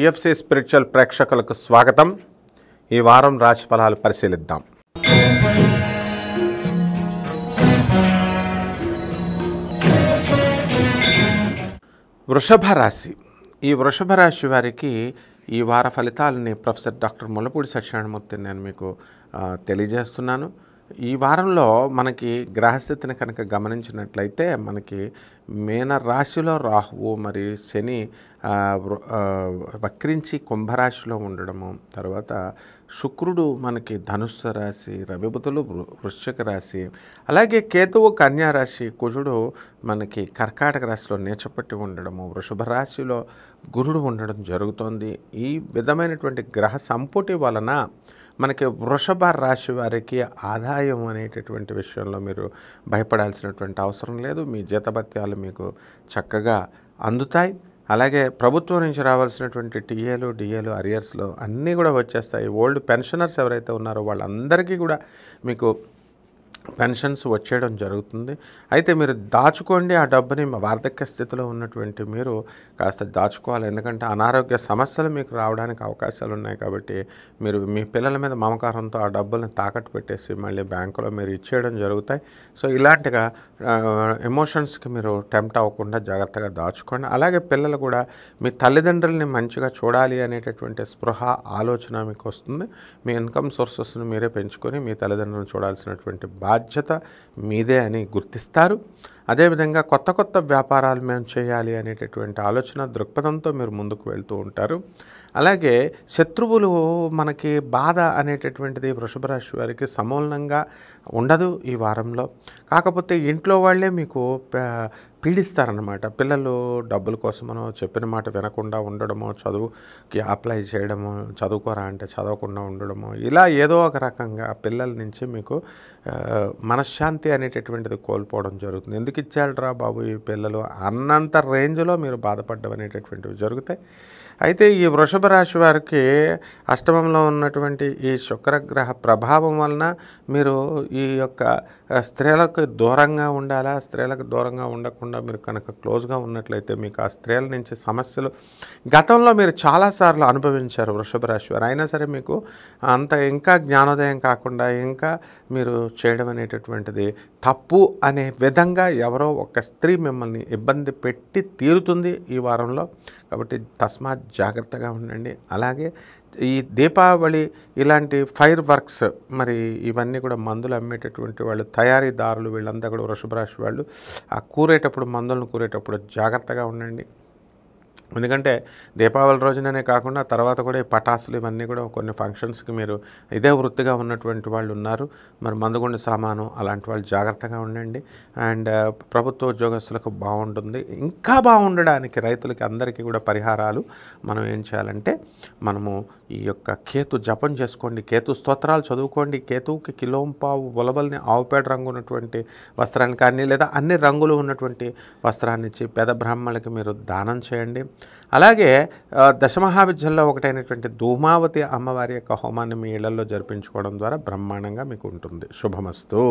TFC spiritual ప్రేక్షకులకు స్వాగతం ఈ వారం రాశి ఫలాలు పరిశీలిద్దాం వృషభ రాశి ఈ వృషభ రాశి వారికి ఈ వార ఫలితాలని ప్రొఫెసర్ డాక్టర్ ములపూడి సత్యనారాయణమూర్తి నేను మీకు తెలియజేస్తున్నాను ఈ వారంలో మనకి గ్రహస్థితిని కనుక గమనించినట్లయితే మనకి మేన రాశిలో రాహువు మరి శని వక్రించి కుంభరాశిలో ఉండడము తర్వాత శుక్రుడు మనకి ధనుస్సు రాశి రవిపుతులు వృశ్చిక రాశి అలాగే కేతువు కన్యా రాశి కుజుడు మనకి కర్కాటక రాశిలో నేచపట్టి ఉండడము వృషభ రాశిలో గురుడు ఉండడం జరుగుతోంది ఈ విధమైనటువంటి గ్రహ సంపుటి వలన మనకి వృషభ రాశి వారికి ఆదాయం అనేటటువంటి విషయంలో మీరు భయపడాల్సినటువంటి అవసరం లేదు మీ జీతభత్యాలు మీకు చక్కగా అందుతాయి అలాగే ప్రభుత్వం నుంచి రావాల్సినటువంటి టీఏలు డిఏలు అరియర్స్లో అన్నీ కూడా వచ్చేస్తాయి ఓల్డ్ పెన్షనర్స్ ఎవరైతే ఉన్నారో వాళ్ళందరికీ కూడా మీకు పెన్షన్స్ వచ్చేయడం జరుగుతుంది అయితే మీరు దాచుకోండి ఆ డబ్బుని వార్ధక్య స్థితిలో ఉన్నటువంటి మీరు కాస్త దాచుకోవాలి ఎందుకంటే అనారోగ్య సమస్యలు మీకు రావడానికి అవకాశాలు ఉన్నాయి కాబట్టి మీరు మీ పిల్లల మీద మమకారంతో ఆ డబ్బులను తాకట్టు పెట్టేసి మళ్ళీ బ్యాంకులో మీరు ఇచ్చేయడం జరుగుతాయి సో ఇలాంటిగా ఎమోషన్స్కి మీరు టెంప్ట్ అవ్వకుండా జాగ్రత్తగా దాచుకోండి అలాగే పిల్లలు కూడా మీ తల్లిదండ్రులని మంచిగా చూడాలి అనేటటువంటి స్పృహ ఆలోచన మీకు వస్తుంది మీ ఇన్కమ్ సోర్సెస్ని మీరే పెంచుకొని మీ తల్లిదండ్రులను చూడాల్సినటువంటి బా బాధ్యత మీదే అని గుర్తిస్తారు అదేవిధంగా కొత్త కొత్త వ్యాపారాలు మేము చేయాలి అనేటటువంటి ఆలోచన దృక్పథంతో మీరు ముందుకు వెళ్తూ ఉంటారు అలాగే శత్రువులు మనకి బాధ అనేటటువంటిది వృషభ రాశి వారికి సమూలంగా ఉండదు ఈ వారంలో కాకపోతే ఇంట్లో వాళ్ళే మీకు పీడిస్తారనమాట పిల్లలు డబ్బుల కోసమనో చెప్పిన మాట వినకుండా ఉండడమో చదువుకి అప్లై చేయడము చదువుకోరా అంటే చదవకుండా ఉండడము ఇలా ఏదో ఒక రకంగా పిల్లల నుంచి మీకు మనశ్శాంతి అనేటటువంటిది కోల్పోవడం జరుగుతుంది ఎందుకు ఇచ్చాడురా బాబు ఈ పిల్లలు అన్నంత రేంజ్లో మీరు బాధపడడం అనేటటువంటివి జరుగుతాయి అయితే ఈ వృషభ వృషభ రాశి వారికి అష్టమంలో ఉన్నటువంటి ఈ శుక్రగ్రహ ప్రభావం వలన మీరు ఈ యొక్క స్త్రీలకు దూరంగా ఉండాలా స్త్రీలకు దూరంగా ఉండకుండా మీరు కనుక క్లోజ్గా ఉన్నట్లయితే మీకు ఆ స్త్రీల నుంచి సమస్యలు గతంలో మీరు చాలాసార్లు అనుభవించారు వృషభ రాశి వారు అయినా సరే మీకు అంత ఇంకా జ్ఞానోదయం కాకుండా ఇంకా మీరు చేయడం అనేటటువంటిది తప్పు అనే విధంగా ఎవరో ఒక స్త్రీ మిమ్మల్ని ఇబ్బంది పెట్టి తీరుతుంది ఈ వారంలో కాబట్టి తస్మాత్ జాగ్రత్తగా ఉండండి అవునండి అలాగే ఈ దీపావళి ఇలాంటి ఫైర్ వర్క్స్ మరి ఇవన్నీ కూడా మందులు అమ్మేటటువంటి వాళ్ళు తయారీదారులు వీళ్ళంతా కూడా రాశి వాళ్ళు ఆ కూరేటప్పుడు మందులను కూరేటప్పుడు జాగ్రత్తగా ఉండండి ఎందుకంటే దీపావళి రోజుననే కాకుండా తర్వాత కూడా ఈ పటాసులు ఇవన్నీ కూడా కొన్ని ఫంక్షన్స్కి మీరు ఇదే వృత్తిగా ఉన్నటువంటి వాళ్ళు ఉన్నారు మరి మందుగుండు సామాను అలాంటి వాళ్ళు జాగ్రత్తగా ఉండండి అండ్ ప్రభుత్వ ఉద్యోగస్తులకు బాగుంటుంది ఇంకా బాగుండడానికి రైతులకి అందరికీ కూడా పరిహారాలు మనం ఏం చేయాలంటే మనము ఈ యొక్క కేతు జపం చేసుకోండి కేతు స్తోత్రాలు చదువుకోండి కేతువుకి కిలోంపావు బొలబల్ని ఆవుపేట రంగు ఉన్నటువంటి వస్త్రాన్ని కానీ లేదా అన్ని రంగులు ఉన్నటువంటి వస్త్రాన్ని ఇచ్చి పేద బ్రాహ్మణులకి మీరు దానం చేయండి అలాగే దశమహావిద్యంలో ఒకటైనటువంటి ధూమావతి అమ్మవారి యొక్క హోమాన్ని మీ ఇళ్లలో జరిపించుకోవడం ద్వారా బ్రహ్మాండంగా మీకు ఉంటుంది శుభమస్తు